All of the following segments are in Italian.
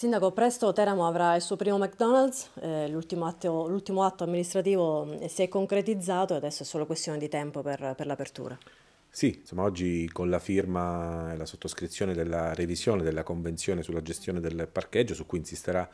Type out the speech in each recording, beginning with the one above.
Sindaco, presto Teramo avrà il suo primo McDonald's, eh, l'ultimo, atto, atto, amministrativo eh, si è concretizzato e adesso è solo questione di tempo per, per l'apertura. Sì, insomma, oggi con la firma e la sottoscrizione della revisione della convenzione sulla gestione del parcheggio, su cui insisterà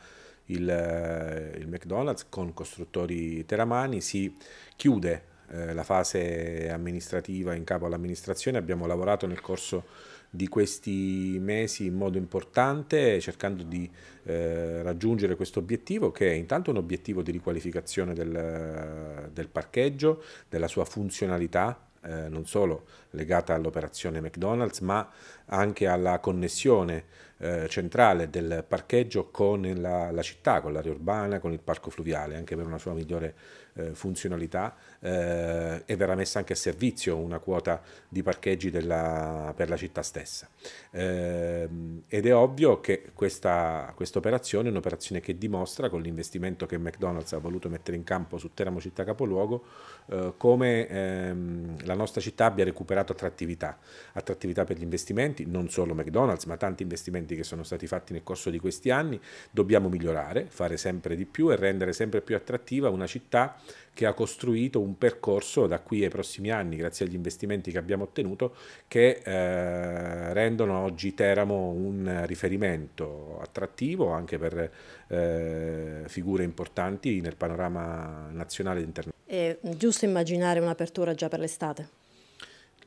il, eh, il McDonald's con costruttori teramani, si chiude eh, la fase amministrativa in capo all'amministrazione, abbiamo lavorato nel corso di questi mesi in modo importante cercando di eh, raggiungere questo obiettivo che è intanto un obiettivo di riqualificazione del, del parcheggio, della sua funzionalità eh, non solo legata all'operazione McDonald's ma anche alla connessione eh, centrale del parcheggio con la, la città, con l'area urbana, con il parco fluviale, anche per una sua migliore eh, funzionalità eh, e verrà messa anche a servizio una quota di parcheggi della, per la città stessa. Eh, ed è ovvio che questa operazione è un'operazione che dimostra con l'investimento che McDonald's ha voluto mettere in campo su Teramo città capoluogo eh, come ehm, la nostra città abbia recuperato attrattività, attrattività per gli investimenti, non solo McDonald's ma tanti investimenti che sono stati fatti nel corso di questi anni, dobbiamo migliorare, fare sempre di più e rendere sempre più attrattiva una città che ha costruito un percorso da qui ai prossimi anni, grazie agli investimenti che abbiamo ottenuto, che eh, rendono oggi Teramo un riferimento attrattivo anche per eh, figure importanti nel panorama nazionale e internazionale. È giusto immaginare un'apertura già per l'estate?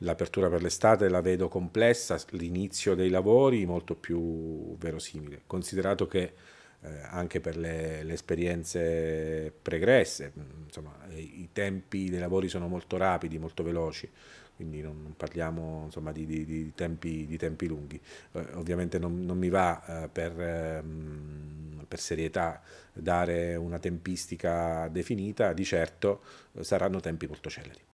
L'apertura per l'estate la vedo complessa, l'inizio dei lavori molto più verosimile, considerato che eh, anche per le, le, esperienze pregresse, mm, insomma, i tempi dei lavori sono molto rapidi, molto veloci, quindi non, non parliamo insomma, di, di, di, tempi, di, tempi, lunghi. Eh, ovviamente non, non, mi va eh, per, ehm, per, serietà dare una tempistica definita, di certo eh, saranno tempi molto celeri.